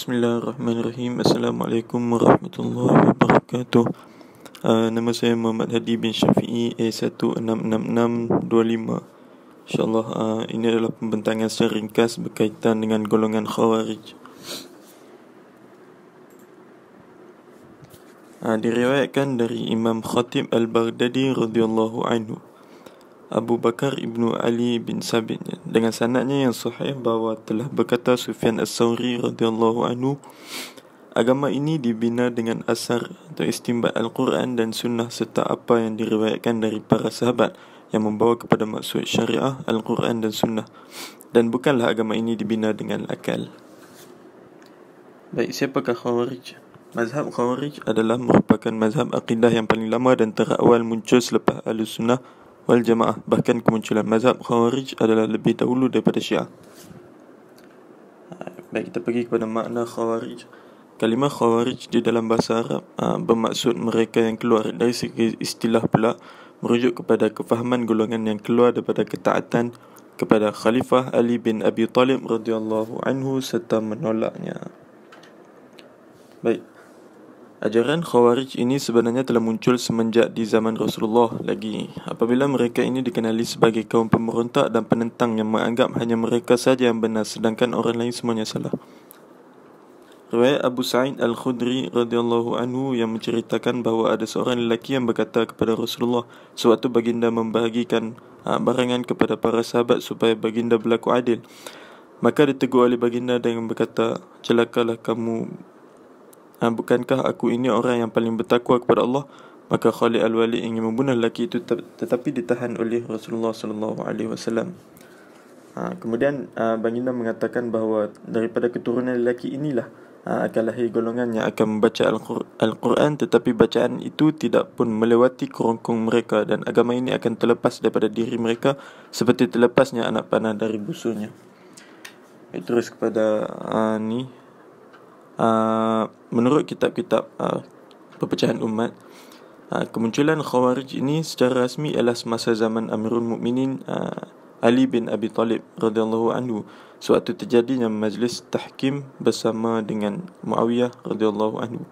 Bismillahirrahmanirrahim. Assalamualaikum warahmatullahi wabarakatuh. Uh, nama saya Muhammad Hadi bin Syafi'i A166625. InsyaAllah uh, ini adalah pembentangan secara ringkas berkaitan dengan golongan Khawarij. Uh, diriwayatkan dari Imam Khatib Al-Baghdadi radhiyallahu anhu. Abu Bakar ibnu Ali bin Sabit dengan sanadnya yang sahih bahawa telah berkata Sufyan As-Sauri radhiyallahu anhu agama ini dibina dengan asar atau istimbat Al-Quran dan sunnah serta apa yang diriwayatkan dari para sahabat yang membawa kepada maksud syariah Al-Quran dan sunnah dan bukanlah agama ini dibina dengan akal Baik, siapakah Khawarij? Mazhab Khawarij adalah merupakan mazhab akidah yang paling lama dan terawal muncul selepas Al Sunnah wal jamaah bahkan kemunculan mazhab khawarij adalah lebih dahulu daripada syiah baik kita pergi kepada makna khawarij kalimah khawarij di dalam bahasa arab aa, ah, bermaksud mereka yang keluar dari segi istilah pula merujuk kepada kefahaman golongan yang keluar daripada ketaatan kepada khalifah ali bin abi talib radhiyallahu anhu serta menolaknya baik Ajaran Khawarij ini sebenarnya telah muncul semenjak di zaman Rasulullah lagi apabila mereka ini dikenali sebagai kaum pemberontak dan penentang yang menganggap hanya mereka saja yang benar sedangkan orang lain semuanya salah. Riwayat Abu Sa'id Al-Khudri radhiyallahu anhu yang menceritakan bahawa ada seorang lelaki yang berkata kepada Rasulullah suatu baginda membahagikan ah, barangan kepada para sahabat supaya baginda berlaku adil. Maka ditegur oleh baginda dengan berkata, celakalah kamu Ha, bukankah aku ini orang yang paling bertakwa kepada Allah? Maka Khalid al wali ingin membunuh lelaki itu tetapi ditahan oleh Rasulullah SAW. Ha, kemudian ha, Baginda mengatakan bahawa daripada keturunan lelaki inilah ha, akan lahir golongan yang akan membaca Al-Quran tetapi bacaan itu tidak pun melewati kerongkong mereka dan agama ini akan terlepas daripada diri mereka seperti terlepasnya anak panah dari busurnya. Terus kepada ha, ni uh, menurut kitab-kitab uh, ah, perpecahan umat uh, kemunculan khawarij ini secara rasmi ialah semasa zaman Amirul Mukminin uh, Ali bin Abi Talib radhiyallahu anhu sewaktu terjadinya majlis tahkim bersama dengan Muawiyah radhiyallahu anhu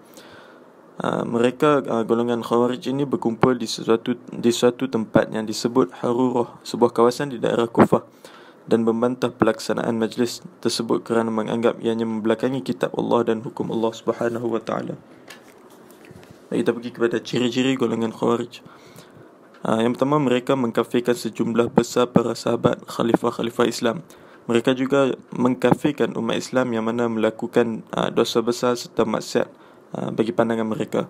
Uh, mereka uh, golongan Khawarij ini berkumpul di sesuatu di suatu tempat yang disebut Haruroh, sebuah kawasan di daerah Kufah dan membantah pelaksanaan majlis tersebut kerana menganggap ianya membelakangi kitab Allah dan hukum Allah Subhanahu wa taala. Kita pergi kepada ciri-ciri golongan Khawarij. Ha, yang pertama mereka mengkafirkan sejumlah besar para sahabat khalifah-khalifah Islam. Mereka juga mengkafirkan umat Islam yang mana melakukan ha, dosa besar serta maksiat ha, bagi pandangan mereka.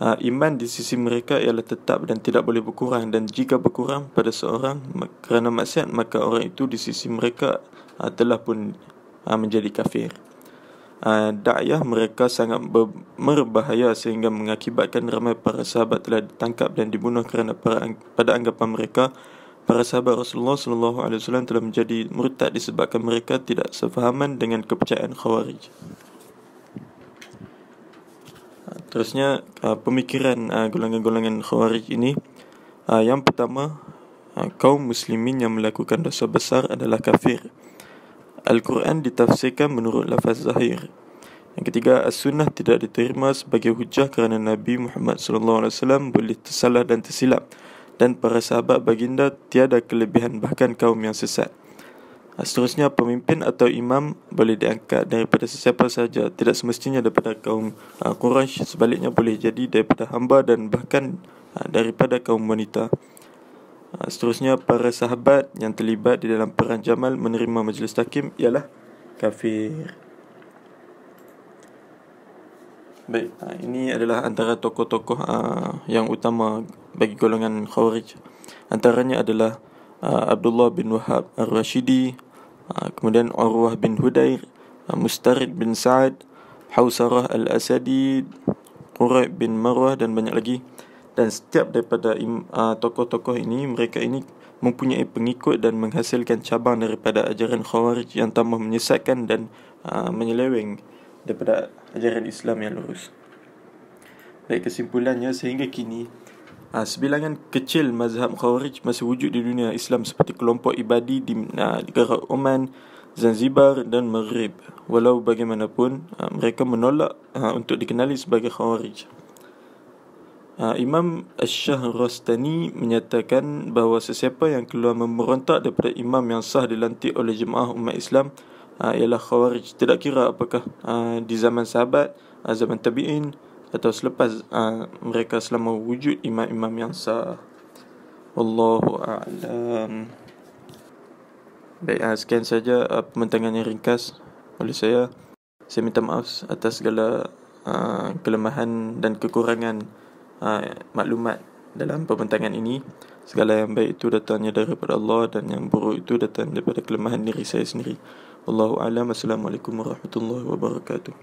Ha, iman di sisi mereka ialah tetap dan tidak boleh berkurang dan jika berkurang pada seorang kerana maksiat maka orang itu di sisi mereka ha, telah pun ha, menjadi kafir. Da'yah mereka sangat berbahaya sehingga mengakibatkan ramai para sahabat telah ditangkap dan dibunuh kerana pada anggapan mereka para sahabat Rasulullah sallallahu alaihi wasallam telah menjadi murtad disebabkan mereka tidak sefahaman dengan kepercayaan khawarij terusnya uh, pemikiran uh, golongan-golongan khawarij ini uh, yang pertama uh, kaum muslimin yang melakukan dosa besar adalah kafir Al-Quran ditafsirkan menurut lafaz zahir yang ketiga as-sunnah tidak diterima sebagai hujah kerana Nabi Muhammad SAW boleh tersalah dan tersilap dan para sahabat baginda tiada kelebihan bahkan kaum yang sesat Seterusnya, pemimpin atau imam boleh diangkat daripada sesiapa sahaja Tidak semestinya daripada kaum uh, Quraisy Sebaliknya boleh jadi daripada hamba dan bahkan uh, daripada kaum wanita uh, Seterusnya, para sahabat yang terlibat di dalam perang Jamal menerima majlis takim ialah kafir. Baik, uh, ini adalah antara tokoh-tokoh uh, yang utama bagi golongan Khawarij. Antaranya adalah uh, Abdullah bin Wahab al-Rashidi, Ha, kemudian Urwah bin Hudair, ha, Mustarid bin Sa'ad, Hausarah al-Asadi, Quraib bin Marwah dan banyak lagi. Dan setiap daripada ha, tokoh-tokoh ini, mereka ini mempunyai pengikut dan menghasilkan cabang daripada ajaran Khawarij yang tambah menyesatkan dan menyeleweng daripada ajaran Islam yang lurus. Baik kesimpulannya sehingga kini Ha, sebilangan kecil mazhab Khawarij masih wujud di dunia Islam seperti kelompok ibadi di ha, negara Oman, Zanzibar dan Maghrib. Walau bagaimanapun, ha, mereka menolak ha, untuk dikenali sebagai Khawarij. Ha, Imam Ash-Shah Rastani menyatakan bahawa sesiapa yang keluar memberontak daripada imam yang sah dilantik oleh jemaah umat Islam ha, ialah Khawarij. Tidak kira apakah ha, di zaman sahabat, ha, zaman tabi'in, atau selepas uh, mereka selama wujud imam-imam yang sah. Wallahu a'lam. Baik, uh, sekian saja uh, ah, pementangan yang ringkas oleh saya. Saya minta maaf atas segala uh, kelemahan dan kekurangan uh, maklumat dalam pementangan ini. Segala yang baik itu datangnya daripada Allah dan yang buruk itu datang daripada kelemahan diri saya sendiri. Wallahu a'lam. Assalamualaikum warahmatullahi wabarakatuh.